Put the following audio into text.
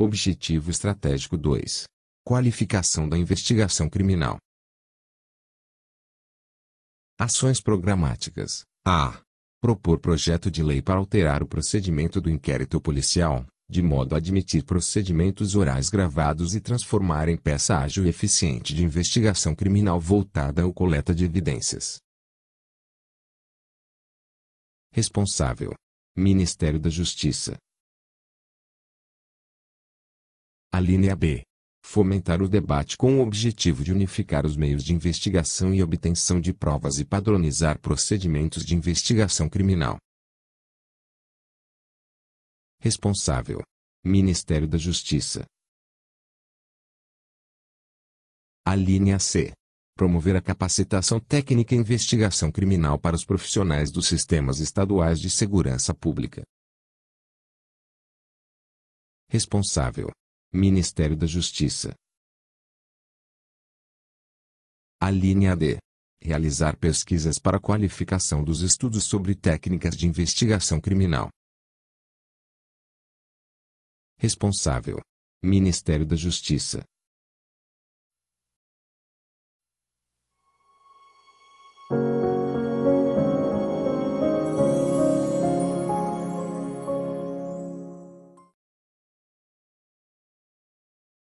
Objetivo Estratégico 2 Qualificação da investigação criminal. Ações programáticas. A. Propor projeto de lei para alterar o procedimento do inquérito policial, de modo a admitir procedimentos orais gravados e transformar em peça ágil e eficiente de investigação criminal voltada à coleta de evidências. Responsável. Ministério da Justiça, Alínea B. Fomentar o debate com o objetivo de unificar os meios de investigação e obtenção de provas e padronizar procedimentos de investigação criminal. Responsável. Ministério da Justiça. Alínea C. Promover a capacitação técnica e investigação criminal para os profissionais dos sistemas estaduais de segurança pública. Responsável. Ministério da Justiça. A linha D. Realizar pesquisas para qualificação dos estudos sobre técnicas de investigação criminal. Responsável. Ministério da Justiça.